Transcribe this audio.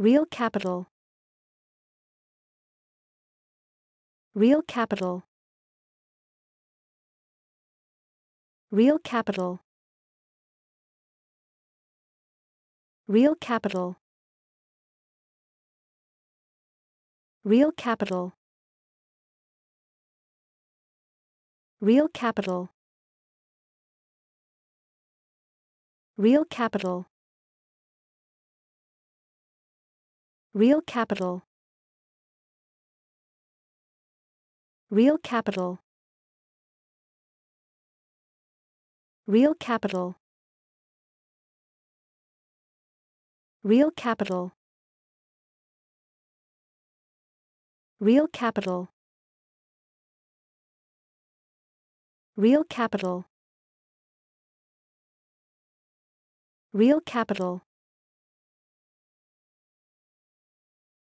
Real capital. Real capital. Real capital. Real capital. Real capital. Real capital. Real capital. Real capital. Real capital. Real capital. Real capital. Real capital. Real capital. Real capital.